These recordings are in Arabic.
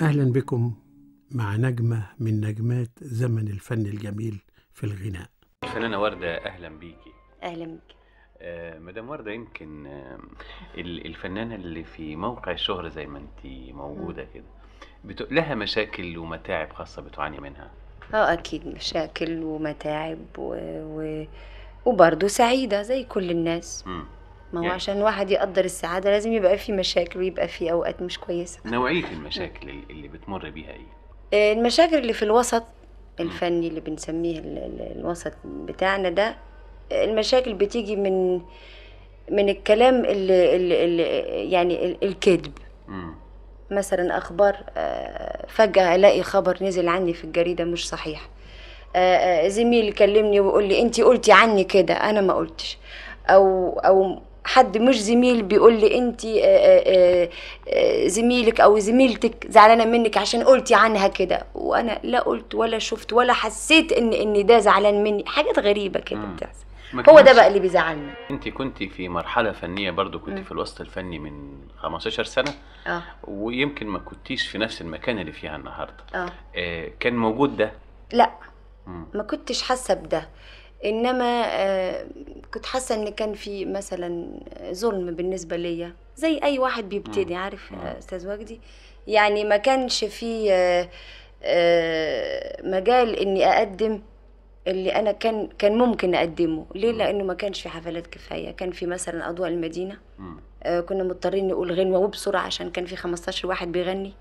أهلا بكم مع نجمة من نجمات زمن الفن الجميل في الغناء الفنانة وردة أهلا بيكي أهلا بيكي آه مدام وردة يمكن آه الفنانة اللي في موقع الشهرة زي ما انت موجودة كده بتق... لها مشاكل ومتاعب خاصة بتعاني منها اه اكيد مشاكل ومتاعب و... و... وبرضه سعيدة زي كل الناس م. ما هو يعني عشان الواحد يقدر السعاده لازم يبقى في مشاكل ويبقى في اوقات مش كويسه نوعيه المشاكل اللي بتمر بيها ايه آه، المشاكل اللي في الوسط الفني اللي بنسميه الوسط بتاعنا ده المشاكل بتيجي من من الكلام اللي, اللي يعني الكذب مثلا اخبار آه، فجاه الاقي خبر نزل عني في الجريده مش صحيح آه، زميل كلمني ويقول لي انت قلتي عني كده انا ما قلتش او او حد مش زميل بيقول لي انت آه، آه، آه، زميلك او زميلتك زعلانه منك عشان قلتي عنها كده وانا لا قلت ولا شفت ولا حسيت ان ان ده زعلان مني حاجات غريبه كده بتحصل هو ده بقى اللي بيزعلنا انت كنت في مرحله فنيه برضو كنت م. في الوسط الفني من 15 سنه اه ويمكن ما كنتيش في نفس المكان اللي فيها النهارده اه, آه كان موجود ده لا م. ما كنتش حاسه بده انما آه كنت حاسه ان كان في مثلا ظلم بالنسبه ليا زي اي واحد بيبتدي عارف استاذ وجدي يعني ما كانش في آه، آه، مجال اني اقدم اللي انا كان كان ممكن اقدمه ليه لانه ما كانش في حفلات كفايه كان في مثلا اضواء المدينه آه كنا مضطرين نقول غنوه وبسرعه عشان كان في 15 واحد بيغني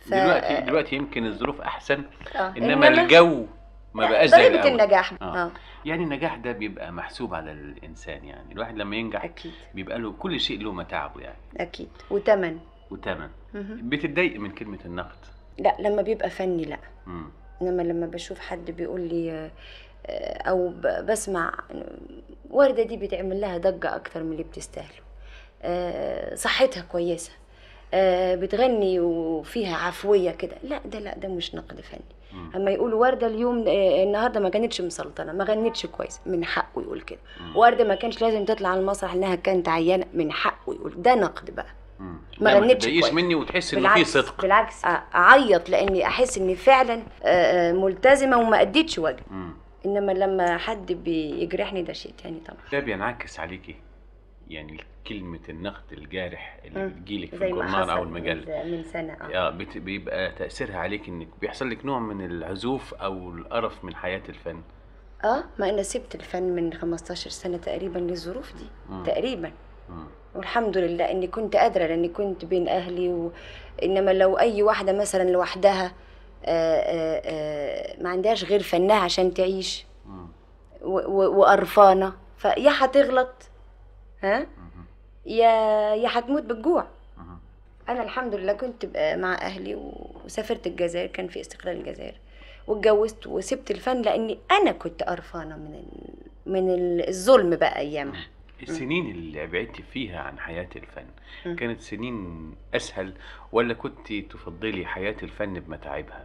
ف... دلوقتي آه، دلوقتي يمكن الظروف احسن آه. إنما, انما الجو ما يعني بقاش زي طريقه النجاح آه. آه. يعني النجاح ده بيبقى محسوب على الانسان يعني الواحد لما ينجح أكيد. بيبقى له كل شيء له متاعبه يعني اكيد وتمن وتمن بتتضايق من كلمه النقد لا لما بيبقى فني لا انما لما بشوف حد بيقول لي آه، او بسمع ورده دي بتعمل لها ضجه اكتر من اللي بتستاهله آه، صحتها كويسه آه، بتغني وفيها عفويه كده لا ده لا ده مش نقد فني مم. اما يقول ورده اليوم آه، النهارده ما كانتش مسلطنه ما غنتش كويس من حقه يقول كده ورده ما كانش لازم تطلع على المسرح انها كانت عيانه من حقه يقول ده نقد بقى مم. ما غنتش كويس مني وتحس ان في صدق بالعكس اعيط لاني احس اني فعلا آه، ملتزمه وما اديتش مم. انما لما حد بيجرحني ده شيء تاني طبعا ده بينعكس عليكي يعني كلمة النقد الجارح اللي بتجيلك في الجورنال أو المجلة من سنة آه. بيبقى تأثيرها عليك إنك بيحصل لك نوع من العزوف أو القرف من حياة الفن اه ما انا سبت الفن من 15 سنه تقريبا للظروف دي م. تقريبا م. والحمد لله اني كنت قادره لاني كنت بين اهلي وانما انما لو اي واحده مثلا لوحدها آه، آه، آه، ما عندهاش غير فنها عشان تعيش وقرفانه فيا هتغلط ها يا يا هتموت بالجوع انا الحمد لله كنت مع اهلي وسافرت الجزائر كان في استقلال الجزائر واتجوزت وسبت الفن لاني انا كنت قرفانه من ال... من الظلم بقى ايامها السنين اللي بعدتي فيها عن حياة الفن كانت سنين أسهل ولا كنت تفضلي حياة الفن بمتاعبها؟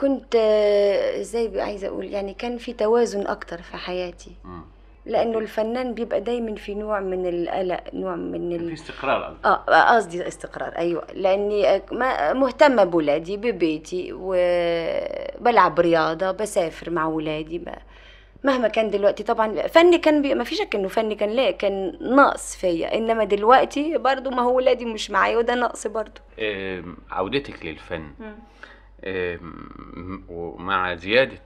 كنت آه، زي عايزة أقول يعني كان في توازن أكتر في حياتي م. لانه إيه. الفنان بيبقى دايما في نوع من القلق نوع من ال... في استقرار آه،, اه قصدي استقرار ايوه لاني مهتمه بولادي ببيتي وبلعب رياضه بسافر مع ولادي ب... مهما كان دلوقتي طبعا فني كان بي... ما فيش شك انه فني كان لا كان نقص فيا انما دلوقتي برضو ما هو ولادي مش معايا وده نقص برضو عودتك للفن م. ومع زيادة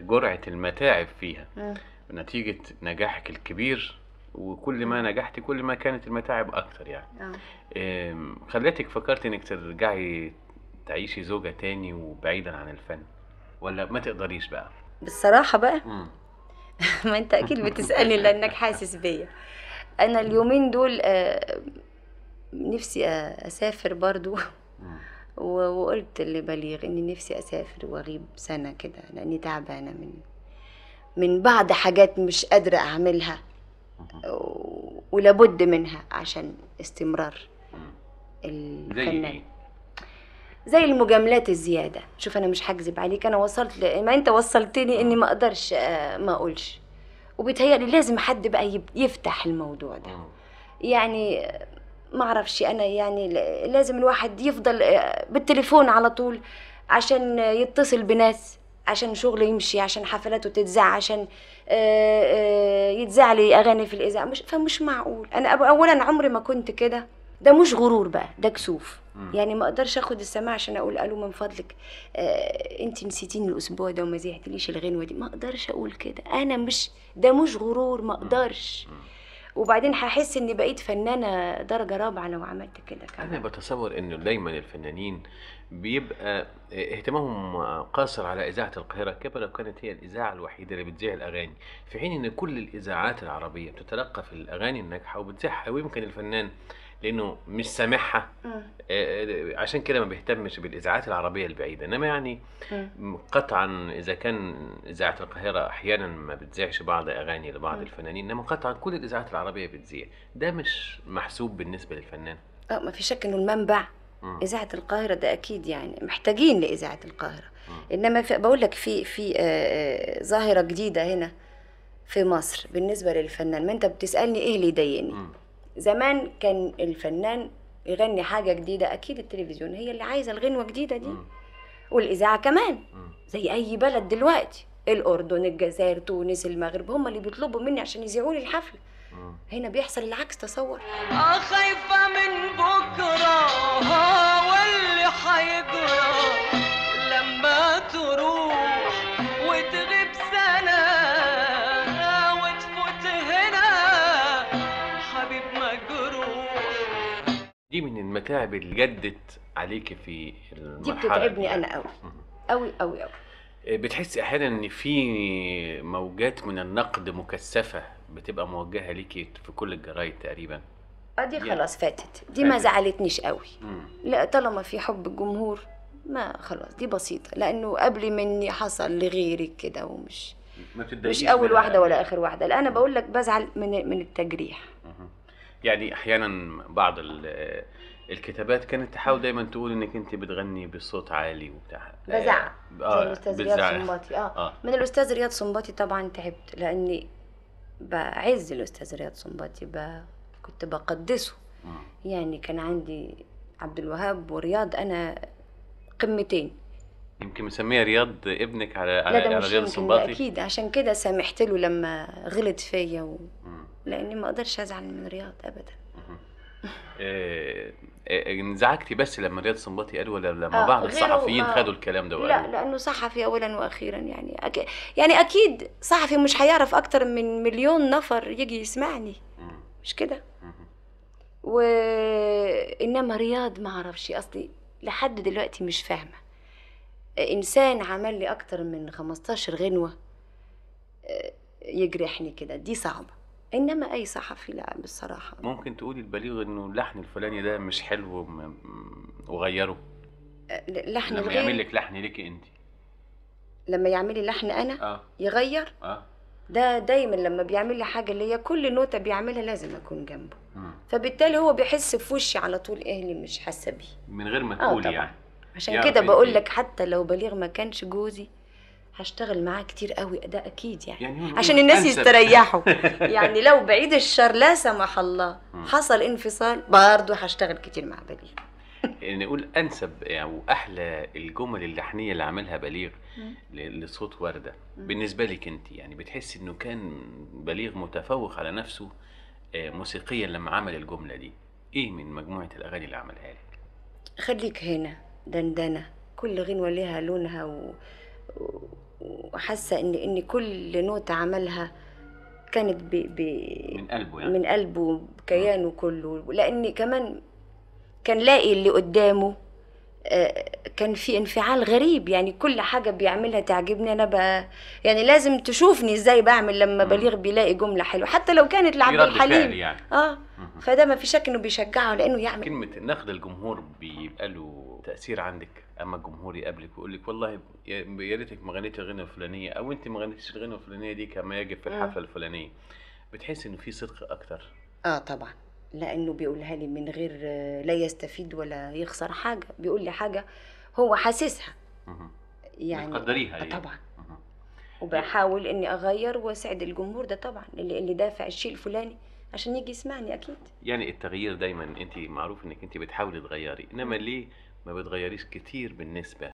جرعة المتاعب فيها م. نتيجة نجاحك الكبير وكل ما نجحت كل ما كانت المتاعب أكتر يعني آه. خلتك فكرت إنك ترجعي تعيشي زوجة تاني وبعيدا عن الفن ولا ما تقدريش بقى بالصراحة بقى ما أنت أكيد بتسألني لأنك حاسس بيا أنا اليومين دول آه، نفسي أسافر برضو وقلت لبليغ إني نفسي أسافر وأغيب سنة كده لأني تعبانة من من بعض حاجات مش قادرة أعملها ولابد منها عشان استمرار الفنان إيه؟ زي المجاملات الزيادة شوف أنا مش هكذب عليك أنا وصلت ل... ما أنت وصلتني إني ما أقدرش آه، ما أقولش وبيتهيألي لازم حد بقى يفتح الموضوع ده آه. يعني ما أعرفش أنا يعني لازم الواحد يفضل آه، بالتليفون على طول عشان يتصل بناس عشان شغله يمشي عشان حفلاته تتذاع عشان آه، آه، يتذاع لي اغاني في الاذاعه مش فمش معقول انا اولا عمري ما كنت كده ده مش غرور بقى ده كسوف مم. يعني ما اقدرش اخد السماع عشان اقول الو من فضلك آه انت نسيتيني الاسبوع ده وما زهقتليش الغنوه دي ما اقدرش اقول كده انا مش ده مش غرور ما اقدرش مم. وبعدين هحس اني بقيت فنانه درجه رابعه لو عملت كده كمان انا بتصور انه دايما الفنانين بيبقى اهتمامهم قاصر على اذاعه القاهره كيف لو كانت هي الاذاعه الوحيده اللي بتذيع الاغاني في حين ان كل الاذاعات العربيه بتتلقى في الاغاني الناجحه وبتذيعها ويمكن الفنان لانه مش سامعها آه، عشان كده ما بيهتمش بالاذاعات العربيه البعيده انما يعني قطعا اذا كان اذاعه القاهره احيانا ما بتذيعش بعض اغاني لبعض الفنانين انما قطعا كل الاذاعات العربيه بتذيع ده مش محسوب بالنسبه للفنان اه ما في شك انه المنبع اذاعه القاهره ده اكيد يعني محتاجين لاذاعه القاهره انما بقول لك في في آه،, آه ظاهره جديده هنا في مصر بالنسبه للفنان ما انت بتسالني ايه اللي يضايقني زمان كان الفنان يغني حاجه جديده اكيد التلفزيون هي اللي عايزه الغنوه جديدة دي والاذاعه كمان زي اي بلد دلوقتي الاردن الجزائر تونس المغرب هم اللي بيطلبوا مني عشان يذيعوا لي الحفله هنا بيحصل العكس تصور اه خايفه من بكره هو آه، اللي هيجري دي من المتاعب اللي جدت عليك في المرحله دي بتتعبني انا قوي قوي قوي قوي إيه، بتحس احيانا ان في موجات من النقد مكثفه بتبقى موجهه ليكي في كل الجرايد تقريبا اه دي يعني خلاص فاتت دي ما زعلتنيش قوي لا طالما في حب الجمهور ما خلاص دي بسيطه لانه قبل مني حصل لغيري كده ومش ما مش اول واحده ولا اخر واحده لا انا بقول لك بزعل من من التجريح يعني احيانا بعض الكتابات كانت تحاول دايما تقول انك انت بتغني بصوت عالي وبتاع بزعق آه, آه، الاستاذ رياض صنباطي آه. اه من الاستاذ رياض صنباطي طبعا تعبت لاني بعز الاستاذ رياض صنباطي ب... كنت بقدسه يعني كان عندي عبد الوهاب ورياض انا قمتين يمكن مسميه رياض ابنك على على, على رياض صنباطي اكيد عشان كده سامحت له لما غلط فيا و... م. لاني ما اقدرش ازعل من رياض ابدا انزعجتي إيه، إيه، إيه، بس لما رياض صنباطي قال ولا لما آه بعض الصحفيين آه خدوا الكلام ده لا لانه صحفي اولا واخيرا يعني أكي يعني اكيد صحفي مش هيعرف اكتر من مليون نفر يجي يسمعني مش كده وانما رياض ما اعرفش اصلي لحد دلوقتي مش فاهمه انسان عمل لي اكتر من 15 غنوه آه، يجرحني كده دي صعبه انما اي صحفي لا بصراحه ممكن تقولي البليغ انه اللحن الفلاني ده مش حلو وغيره أه، لحن لما يعمل لك لحن ليكي انت لما يعمل لي لحن انا آه. يغير آه. ده دايما لما بيعمل لي حاجه اللي هي كل نوته بيعملها لازم اكون جنبه مم. فبالتالي هو بيحس في وشي على طول ايه اللي مش حاسه بيه من غير ما آه تقولي يعني عشان كده بقول لك حتى لو بليغ ما كانش جوزي هشتغل معاه كتير قوي ده اكيد يعني, يعني عشان الناس أنسب. يستريحوا يعني لو بعيد الشر لا سمح الله حصل انفصال برضه هشتغل كتير مع بليغ يعني نقول انسب يعني واحلى يعني الجمل اللحنيه اللي عملها بليغ لصوت ورده بالنسبه لك انت يعني بتحسي انه كان بليغ متفوق على نفسه آه، موسيقيا لما عمل الجمله دي ايه من مجموعه الاغاني اللي عملها لك خليك هنا دندنه كل غنوه ليها لونها و... وحاسه ان ان كل نوتة عملها كانت ب ب من قلبه يعني من قلبه بكيانه كله لان كمان كان لاقي اللي قدامه آه، كان في انفعال غريب يعني كل حاجة بيعملها تعجبني أنا بقى يعني لازم تشوفني إزاي بعمل لما بليغ بيلاقي جملة حلوة حتى لو كانت لعبد الحليم يعني. آه فده ما في شك إنه بيشجعه لأنه يعمل كلمة نقد الجمهور بيبقى له تأثير عندك اما الجمهور يقابلك ويقول لك والله يا ريتك ما غنيتي الغنيه الفلانيه او انت ما غنيتيش الغنيه الفلانيه دي كما يجب في الحفله الفلانيه بتحس ان في صدق اكتر اه طبعا لانه بيقولها لي من غير آه، لا يستفيد ولا يخسر حاجه بيقول لي حاجه هو حاسسها يعني بتقدريها آه، يعني. طبعا وبحاول اني اغير واسعد الجمهور ده طبعا اللي, اللي دافع الشيء الفلاني عشان يجي يسمعني اكيد يعني التغيير دايما انت معروف انك انت بتحاولي تغيري انما ليه ما بتغيريش كتير بالنسبة